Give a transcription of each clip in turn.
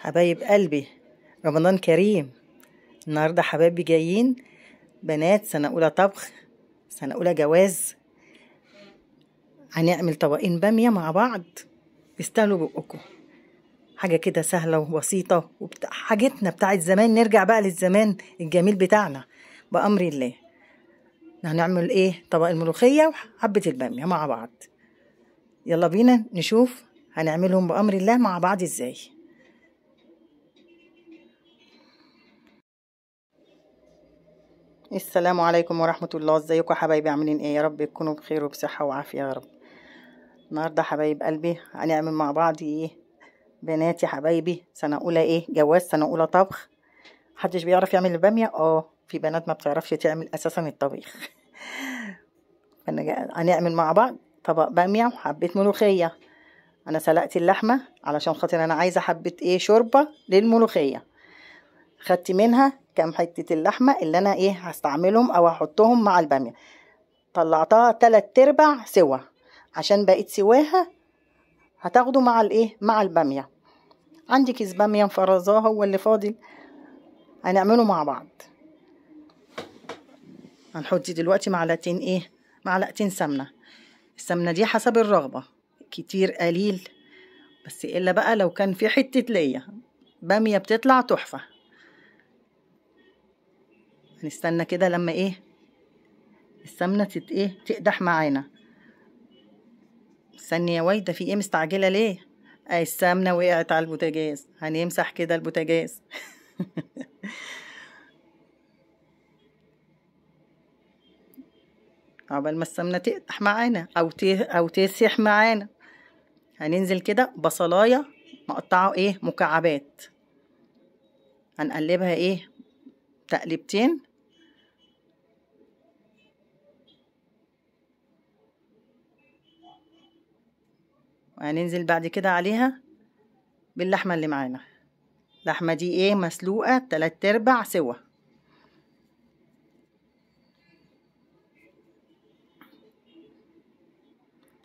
حبايب قلبي رمضان كريم النهارده حبايبي جايين بنات سنة أولى طبخ سنة أولى جواز هنعمل طبقين بامية مع بعض يستاهلوا بقكم حاجة كده سهلة وبسيطة وحاجتنا وبت... بتاعت زمان نرجع بقى للزمان الجميل بتاعنا بأمر الله هنعمل ايه طبق الملوخية وحبة البامية مع بعض يلا بينا نشوف هنعملهم بأمر الله مع بعض ازاي السلام عليكم ورحمة الله ازيكم حبايبي عاملين ايه يا رب تكونوا بخير وبصحة وعافية يا رب النهاردة حبايب قلبي هنعمل مع بعض ايه بناتي حبايبي سنة اولى ايه جواز سنة اولى طبخ محدش بيعرف يعمل البامية اه في بنات ما بتعرفش تعمل اساسا الطبيخ هنعمل مع بعض طبق بامية وحبة ملوخية انا سلقت اللحمة علشان خاطر انا عايزة حبة ايه شوربة للملوخية خدت منها كام حتة اللحمة اللي أنا إيه هستعملهم أو هحطهم مع البامية طلعتها تلات ارباع سوا عشان بقيت سواها هتاخده مع الإيه مع البامية عندي كيس بامية مفرزاه هو اللي فاضل هنعمله مع بعض هنحط دلوقتي معلقتين إيه معلقتين سمنة السمنة دي حسب الرغبة كتير قليل بس إلا بقى لو كان في حتة ليا بامية بتطلع تحفة هنستنى كده لما ايه السمنه تت ايه تقدح معانا استني يا وايده في ايه مستعجله ليه اي السمنه وقعت على البوتاجاز هنمسح كده البوتاجاز عقبال ما السمنه تقدح معانا او او تسيح معانا هننزل كده بصلايه مقطعه ايه مكعبات هنقلبها ايه تقلبتين وهننزل بعد كده عليها باللحمة اللي معانا اللحمة دي ايه مسلوقة تلات ارباع سوا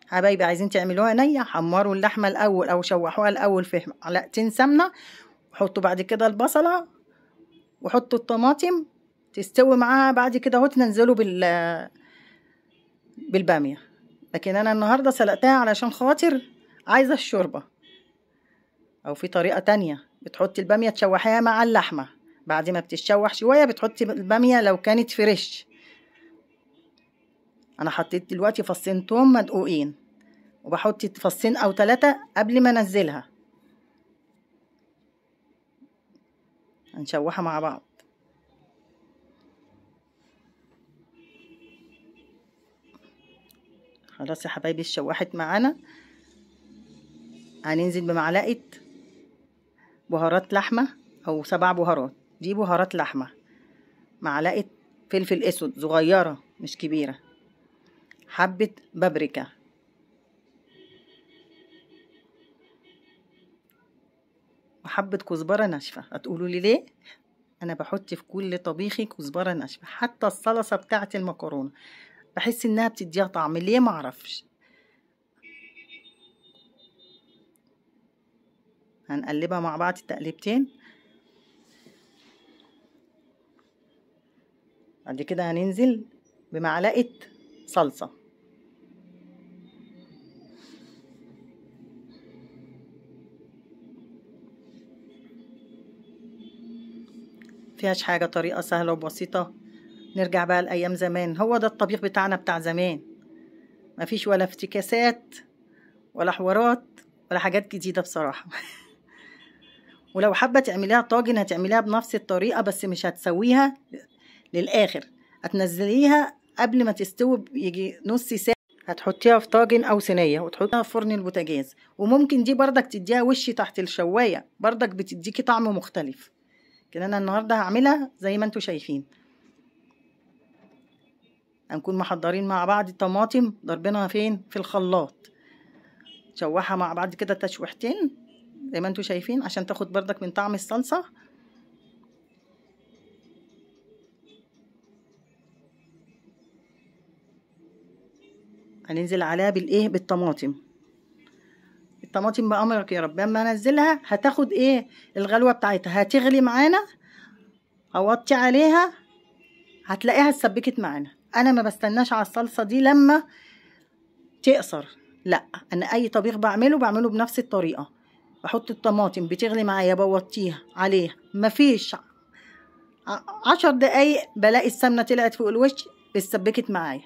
حبايبي عايزين تعملوها نية حمروا اللحمة الأول أو شوحوها الأول في معلقتين سمنة وحطوا بعد كده البصلة وحطوا الطماطم تستوي معاها بعد كده اهو تنزلوا بال بالبامية لكن أنا النهاردة سلقتها علشان خاطر عايزة الشوربة أو في طريقة تانية بتحطي البامية تشوحيها مع اللحمة بعد ما بتتشوح شوية بتحطي البامية لو كانت فريش أنا حطيت دلوقتي فصين توم مدقوقين وبحط فصين أو تلاتة قبل ما أنزلها هنشوحها مع بعض خلاص يا حبايبي اتشوحت معانا هننزل بمعلقة بهارات لحمة أو سبع بهارات دي بهارات لحمة معلقة فلفل أسود صغيرة مش كبيرة حبة بابريكا وحبة كزبرة ناشفة هتقولوا لي ليه؟ أنا بحط في كل طبيخي كزبرة ناشفة حتى الصلصة بتاعة المكرونة بحس إنها بتديها طعم ليه معرفش هنقلبها مع بعض التقليبتين بعد كده هننزل بمعلقة صلصة فيهاش حاجة طريقة سهلة وبسيطة نرجع بقى لأيام زمان هو ده الطبيخ بتاعنا بتاع زمان مفيش ولا افتكاسات ولا حوارات ولا حاجات جديدة بصراحة ولو حابة تعمليها طاجن هتعمليها بنفس الطريقة بس مش هتسويها للآخر هتنزليها قبل ما تستوي يجي نص ساعة هتحطيها في طاجن او صينيه وتحطيها في فرن البوتاجاز وممكن دي بردك تديها وشي تحت الشوايه بردك بتديكي طعم مختلف كده انا النهارده هعملها زي ما انتوا شايفين هنكون محضرين مع بعض الطماطم ضربينها فين في الخلاط نشوحها مع بعض كده تشويحتين زي ما انتوا شايفين عشان تاخد بردك من طعم الصلصة هننزل عليها بالايه بالطماطم الطماطم بأمرك يا رب لما انزلها هتاخد ايه الغلوة بتاعتها هتغلي معانا اوطي عليها هتلاقيها اتسبكت معانا انا ما بستناش على الصلصة دي لما تقصر لا انا اي طبيخ بعمله بعمله بنفس الطريقة بحط الطماطم بتغلي معايا بوطيها عليها مفيش عشر دقايق بلاقي السمنة طلعت فوق الوش اتسبكت معايا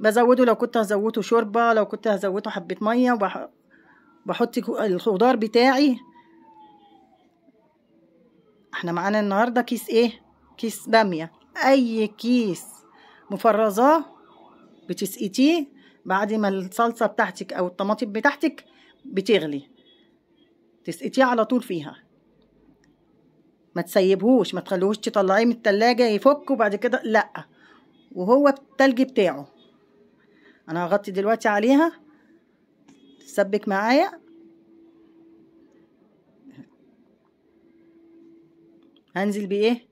بزوده لو كنت هزوده شوربة لو كنت هزوده حبة مية بحط الخضار بتاعي احنا معانا النهاردة كيس ايه كيس بامية اي كيس مفرزاه بتسقطيه بعد ما الصلصة بتاعتك او الطماطم بتاعتك بتغلي تسقطيه على طول فيها ما تسيبهوش ما تخلوهوش تطلعيه من التلاجة يفك وبعد كده لأ وهو التلج بتاعه أنا هغطي دلوقتي عليها تسبك معايا هنزل بإيه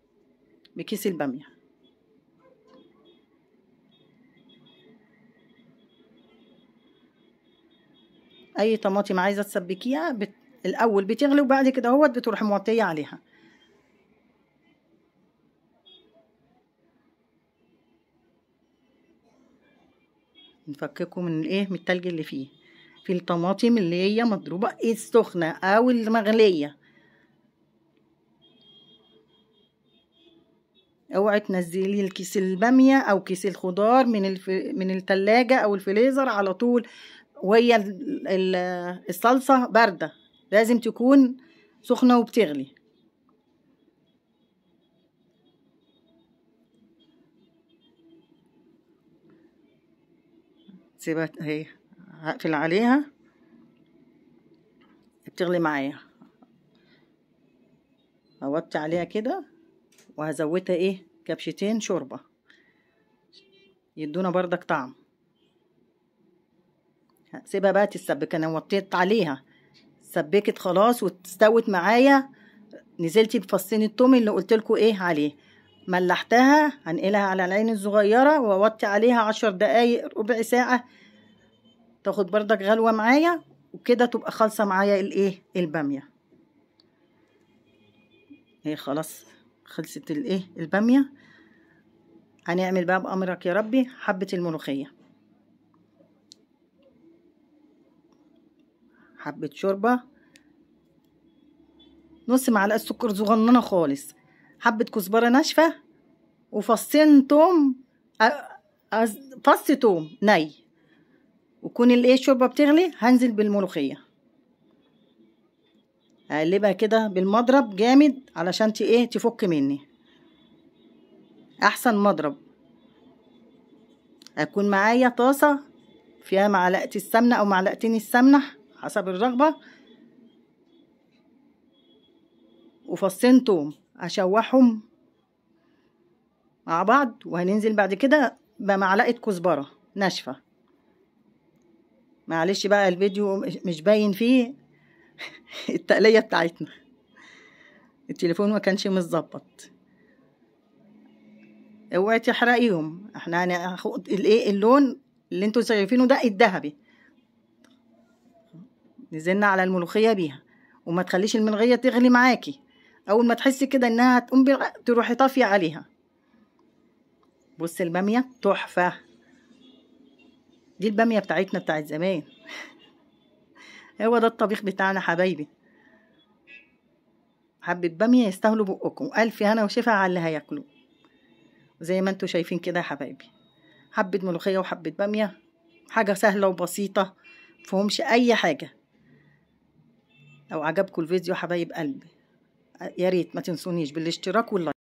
بكيس البامية اي طماطم عايزه تسبكيها بت... الاول بتغلي وبعد كده اهوت بتروح موطيه عليها نفككه من الايه من التلج اللي فيه في الطماطم اللي هي مضروبه إيه السخنه او المغليه اوعي تنزلي الكيس الباميه او كيس الخضار من الف... من التلاجة او الفريزر على طول وهي الصلصه بارده لازم تكون سخنة وبتغلي سيبها اهي هقفل عليها بتغلي معايا هوطي عليها كده وهزودها ايه كبشتين شوربة يدونا بردك طعم سيبها بقى تتسبك انا وطيت عليها سبكت خلاص واستوت معايا نزلتي بفصين التوم اللي قلت لكم ايه عليه ملحتها هنقلها على العين الصغيره واوطي عليها عشر دقايق ربع ساعه تاخد بردك غلوه معايا وكده تبقى خالصه معايا الايه الباميه هي إيه خلاص خلصت الايه الباميه هنعمل بقى بامرك يا ربي حبه الملوخيه حبة شوربة نص معلقة سكر صغننة خالص حبة كزبرة ناشفة وفصين توم فص توم ني وكون الايه الشوربة بتغلي هنزل بالملوخية اقلبها كده بالمضرب جامد علشان ايه تفك مني احسن مضرب هكون معايا طاسة فيها معلقة السمنة او معلقتين السمنة حسب الرغبة توم هشوحهم مع بعض وهننزل بعد كده بمعلقة كزبرة ناشفة معلش بقى الفيديو مش باين فيه التقلية بتاعتنا التليفون ما كانش متظبط اوعي تحرقيهم احنا هناخد الايه اللون اللي انتوا شايفينه ده الذهبي نزلنا على الملوخية بيها وما تخليش الملغية تغلي معاكي أول ما تحسي كده إنها هتقوم تروحي طافية عليها بص البامية تحفة دي البامية بتاعتنا بتاعت زمان هو ده الطبيخ بتاعنا حبايبي حبة بامية يستاهلوا بقكم ألف هنا وشفا على اللي هياكلوا زي ما انتوا شايفين كده يا حبايبي حبة ملوخية وحبة بامية حاجة سهلة وبسيطة مفهمش أي حاجة لو عجبكم الفيديو حبايب قلبي يا ريت ما تنسونيش بالاشتراك واللايك